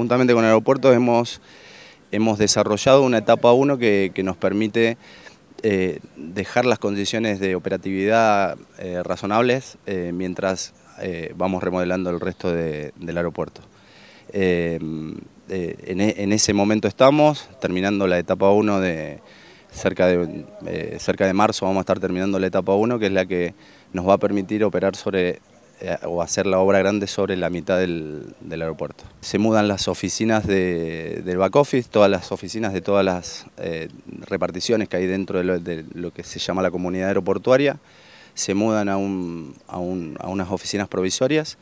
Juntamente con aeropuertos hemos, hemos desarrollado una etapa 1 que, nos permite eh, dejar las condiciones de operatividad eh, razonables eh, mientras vamos remodelando el resto del aeropuerto. E, en, ese momento estamos, terminando la etapa 1 de... Cerca de, cerca de marzo vamos a estar terminando la etapa 1, que es la que nos va a permitir operar sobre eh, o hacer la obra grande sobre la mitad del, aeropuerto. Se mudan las oficinas del back office, todas las oficinas de todas las eh, reparticiones que hay dentro de lo, que se llama la comunidad aeroportuaria, se mudan a, unas oficinas provisorias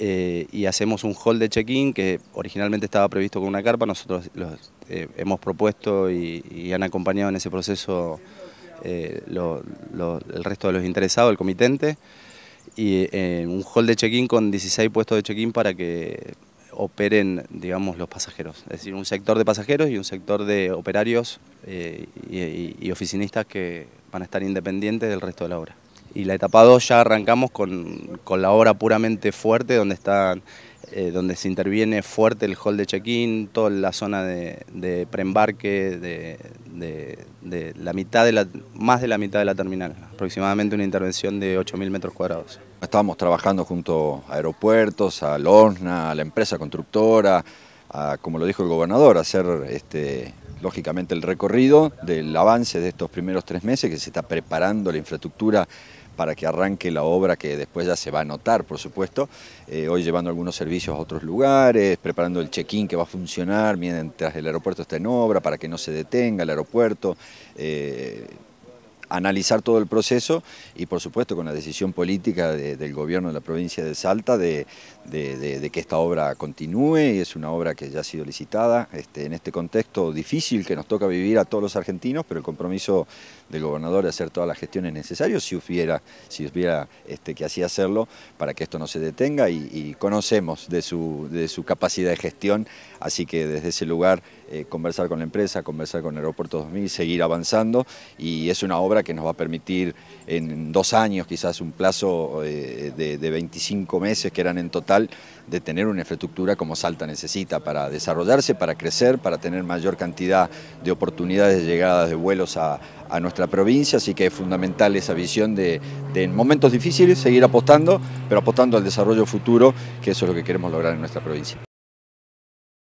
eh, y hacemos un hall de check-in que originalmente estaba previsto con una carpa, nosotros los, hemos propuesto y, han acompañado en ese proceso el resto de los interesados, el comitente y eh, un hall de check-in con 16 puestos de check-in para que operen, digamos, los pasajeros. Es decir, un sector de pasajeros y un sector de operarios eh, y, oficinistas que van a estar independientes del resto de la obra. Y la etapa 2 ya arrancamos con, la obra puramente fuerte, donde, están, eh, donde se interviene fuerte el hall de check-in, toda la zona de, de preembarque, de, de, la mitad de la, más de la mitad de la terminal, aproximadamente una intervención de 8.000 metros cuadrados. Estábamos trabajando junto a aeropuertos, a Lorna, a la empresa constructora, como lo dijo el gobernador, hacer este, lógicamente el recorrido del avance de estos primeros tres meses, que se está preparando la infraestructura para que arranque la obra que después ya se va a notar, por supuesto, eh, hoy llevando algunos servicios a otros lugares, preparando el check-in que va a funcionar mientras el aeropuerto está en obra, para que no se detenga el aeropuerto. Eh, analizar todo el proceso y por supuesto con la decisión política del gobierno de la provincia de Salta de, que esta obra continúe y es una obra que ya ha sido licitada este, en este contexto difícil que nos toca vivir a todos los argentinos, pero el compromiso del gobernador de hacer todas las gestiones necesarias si hubiera, si hubiera este, que así hacerlo para que esto no se detenga y, conocemos de su, de su capacidad de gestión, así que desde ese lugar eh, conversar con la empresa, conversar con Aeropuerto 2000, seguir avanzando y es una obra que nos va a permitir en dos años, quizás un plazo eh, de, 25 meses que eran en total, de tener una infraestructura como Salta necesita para desarrollarse, para crecer, para tener mayor cantidad de oportunidades de llegadas de vuelos a, nuestra provincia, así que es fundamental esa visión de, de, en momentos difíciles seguir apostando, pero apostando al desarrollo futuro, que eso es lo que queremos lograr en nuestra provincia.